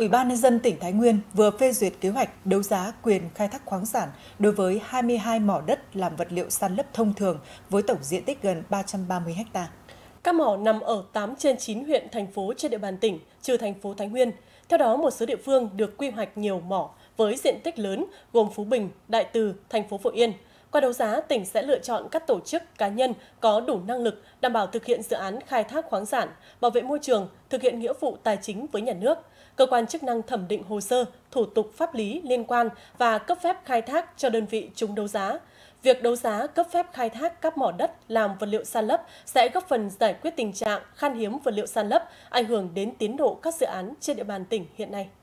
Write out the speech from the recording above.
Ủy ban nhân dân tỉnh Thái Nguyên vừa phê duyệt kế hoạch đấu giá quyền khai thác khoáng sản đối với 22 mỏ đất làm vật liệu san lấp thông thường với tổng diện tích gần 330 ha. Các mỏ nằm ở 8 trên 9 huyện thành phố trên địa bàn tỉnh, trừ thành phố Thái Nguyên. Theo đó, một số địa phương được quy hoạch nhiều mỏ với diện tích lớn gồm Phú Bình, Đại Từ, thành phố Phổ Yên – qua đấu giá, tỉnh sẽ lựa chọn các tổ chức cá nhân có đủ năng lực đảm bảo thực hiện dự án khai thác khoáng sản, bảo vệ môi trường, thực hiện nghĩa vụ tài chính với nhà nước. Cơ quan chức năng thẩm định hồ sơ, thủ tục pháp lý liên quan và cấp phép khai thác cho đơn vị trúng đấu giá. Việc đấu giá cấp phép khai thác các mỏ đất làm vật liệu san lấp sẽ góp phần giải quyết tình trạng khan hiếm vật liệu san lấp, ảnh hưởng đến tiến độ các dự án trên địa bàn tỉnh hiện nay.